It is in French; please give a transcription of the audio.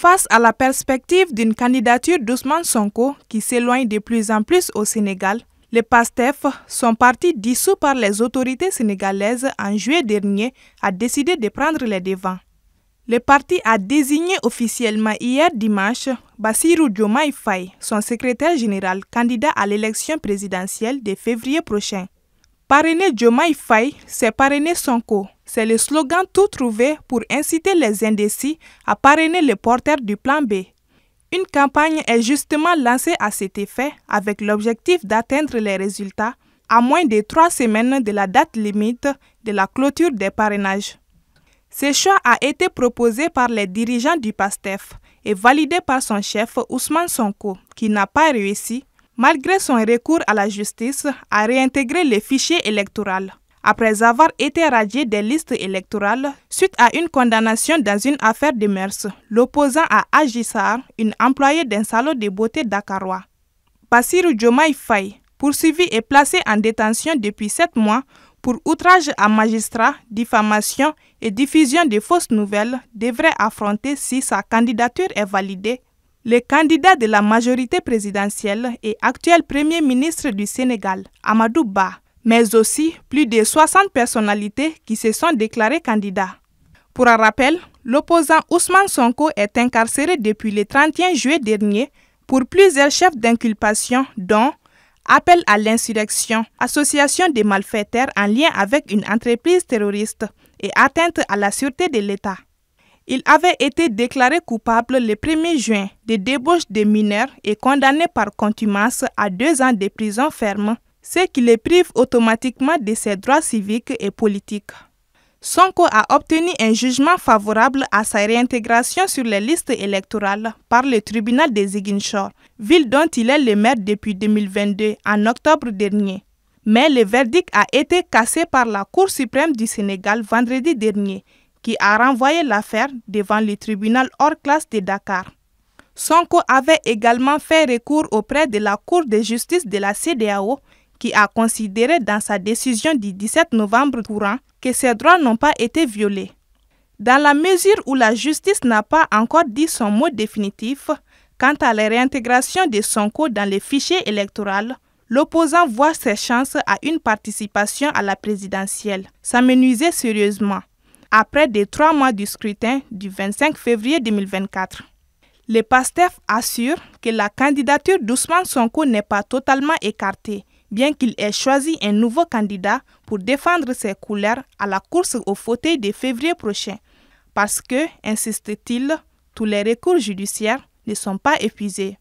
Face à la perspective d'une candidature d'Ousmane Sonko qui s'éloigne de plus en plus au Sénégal, le PASTEF son parti dissous par les autorités sénégalaises en juillet dernier, a décidé de prendre les devants. Le parti a désigné officiellement hier dimanche Bassirou Diomaye Faye, son secrétaire général, candidat à l'élection présidentielle de février prochain. Parrainer Diomaye Faye, c'est parrainer Sonko, c'est le slogan tout trouvé pour inciter les indécis à parrainer les porteurs du plan B. Une campagne est justement lancée à cet effet avec l'objectif d'atteindre les résultats à moins de trois semaines de la date limite de la clôture des parrainages. Ce choix a été proposé par les dirigeants du PASTEF et validé par son chef Ousmane Sonko, qui n'a pas réussi, malgré son recours à la justice, à réintégrer les fichiers électoraux après avoir été radié des listes électorales suite à une condamnation dans une affaire de mœurs, l'opposant à Agissar, une employée d'un salon de beauté dakarois. Bassirou Diomaye Faye, poursuivi et placé en détention depuis sept mois pour outrage à magistrat, diffamation et diffusion de fausses nouvelles, devrait affronter, si sa candidature est validée, le candidat de la majorité présidentielle et actuel Premier ministre du Sénégal, Amadou Ba, mais aussi plus de 60 personnalités qui se sont déclarées candidats. Pour un rappel, l'opposant Ousmane Sonko est incarcéré depuis le 31 juillet dernier pour plusieurs chefs d'inculpation dont appel à l'insurrection, association des malfaiteurs en lien avec une entreprise terroriste et atteinte à la sûreté de l'État. Il avait été déclaré coupable le 1er juin des débauches des mineurs et condamné par contumace à deux ans de prison ferme ce qui les prive automatiquement de ses droits civiques et politiques. Sonko a obtenu un jugement favorable à sa réintégration sur les listes électorales par le tribunal de Ziguinchor, ville dont il est le maire depuis 2022, en octobre dernier. Mais le verdict a été cassé par la Cour suprême du Sénégal vendredi dernier, qui a renvoyé l'affaire devant le tribunal hors classe de Dakar. Sonko avait également fait recours auprès de la Cour de justice de la CDAO qui a considéré dans sa décision du 17 novembre courant que ses droits n'ont pas été violés. Dans la mesure où la justice n'a pas encore dit son mot définitif quant à la réintégration de Sonko dans les fichiers électoraux, l'opposant voit ses chances à une participation à la présidentielle s'amenuiser sérieusement après des trois mois du scrutin du 25 février 2024. Le PASTEF assure que la candidature d'Ousmane Sonko n'est pas totalement écartée bien qu'il ait choisi un nouveau candidat pour défendre ses couleurs à la course au fauteuil de février prochain. Parce que, insiste-t-il, tous les recours judiciaires ne sont pas épuisés.